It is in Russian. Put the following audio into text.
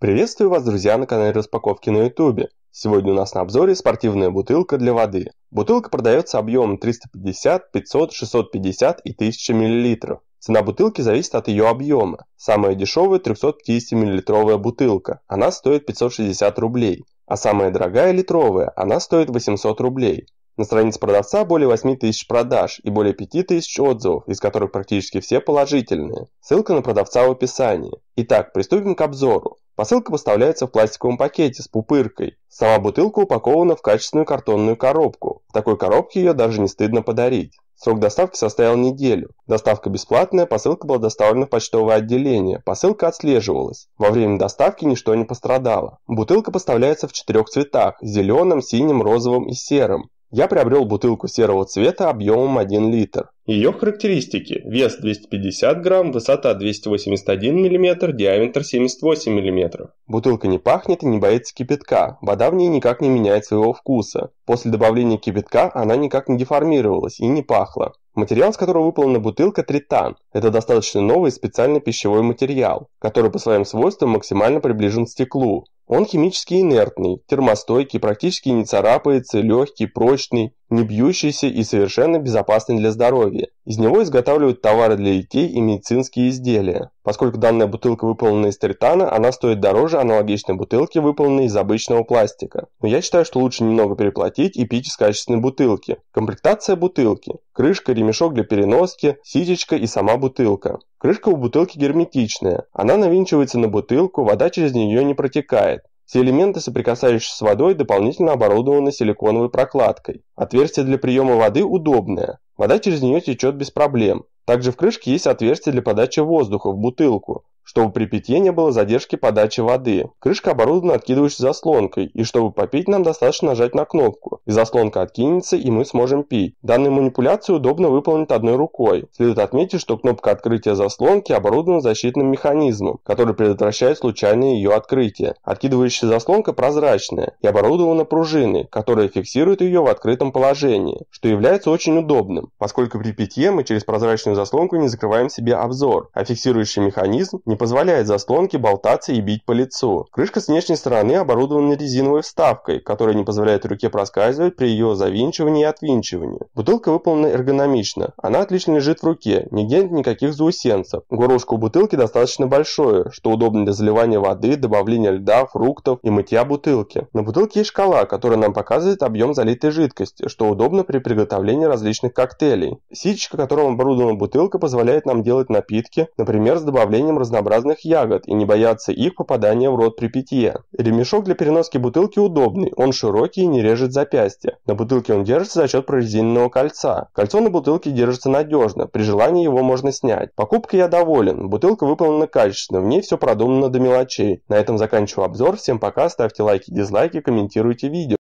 Приветствую вас, друзья, на канале Распаковки на ютубе. Сегодня у нас на обзоре спортивная бутылка для воды. Бутылка продается объемом 350, 500, 650 и 1000 мл. Цена бутылки зависит от ее объема. Самая дешевая 350 мл бутылка, она стоит 560 рублей. А самая дорогая литровая, она стоит 800 рублей. На странице продавца более 8000 продаж и более 5000 отзывов, из которых практически все положительные. Ссылка на продавца в описании. Итак, приступим к обзору. Посылка поставляется в пластиковом пакете с пупыркой. Сама бутылка упакована в качественную картонную коробку. В такой коробке ее даже не стыдно подарить. Срок доставки составил неделю. Доставка бесплатная, посылка была доставлена в почтовое отделение. Посылка отслеживалась. Во время доставки ничто не пострадало. Бутылка поставляется в четырех цветах – зеленом, синим, розовым и серым. Я приобрел бутылку серого цвета объемом 1 литр. Ее характеристики. Вес 250 грамм, высота 281 мм, диаметр 78 мм. Бутылка не пахнет и не боится кипятка. Вода в ней никак не меняет своего вкуса. После добавления кипятка она никак не деформировалась и не пахла. Материал, с которого выполнена бутылка – тритан. Это достаточно новый специальный пищевой материал, который по своим свойствам максимально приближен к стеклу. Он химически инертный, термостойкий, практически не царапается, легкий, прочный, не бьющийся и совершенно безопасный для здоровья. Из него изготавливают товары для детей и медицинские изделия. Поскольку данная бутылка выполнена из тритана, она стоит дороже аналогичной бутылки, выполненной из обычного пластика. Но я считаю, что лучше немного переплатить и пить из качественной бутылки. Комплектация бутылки. Крышка, ремешок для переноски, ситечка и сама бутылка. Крышка у бутылки герметичная. Она навинчивается на бутылку, вода через нее не протекает. Все элементы, соприкасающиеся с водой, дополнительно оборудованы силиконовой прокладкой. Отверстие для приема воды удобное. Вода через нее течет без проблем. Также в крышке есть отверстие для подачи воздуха в бутылку чтобы при питье не было задержки подачи воды. Крышка оборудована откидывающей заслонкой, и чтобы попить нам достаточно нажать на кнопку, и заслонка откинется, и мы сможем пить. Данную манипуляцию удобно выполнить одной рукой. Следует отметить, что кнопка открытия заслонки оборудована защитным механизмом, который предотвращает случайное ее открытие. Откидывающая заслонка прозрачная и оборудована пружиной, которая фиксирует ее в открытом положении, что является очень удобным, поскольку при питье мы через прозрачную заслонку не закрываем себе обзор, а фиксирующий механизм не позволяет заслонке болтаться и бить по лицу. Крышка с внешней стороны оборудована резиновой вставкой, которая не позволяет руке проскальзывать при ее завинчивании и отвинчивании. Бутылка выполнена эргономично. Она отлично лежит в руке, нигде нет никаких заусенцев. Горлышко у бутылки достаточно большое, что удобно для заливания воды, добавления льда, фруктов и мытья бутылки. На бутылке есть шкала, которая нам показывает объем залитой жидкости, что удобно при приготовлении различных коктейлей. Ситечка, которым оборудована бутылка, позволяет нам делать напитки, например, с добавлением разнообразных разнообразных ягод и не бояться их попадания в рот при питье. Ремешок для переноски бутылки удобный, он широкий и не режет запястье. На бутылке он держится за счет прорезиненного кольца. Кольцо на бутылке держится надежно, при желании его можно снять. Покупкой я доволен, бутылка выполнена качественно, в ней все продумано до мелочей. На этом заканчиваю обзор, всем пока, ставьте лайки, дизлайки, комментируйте видео.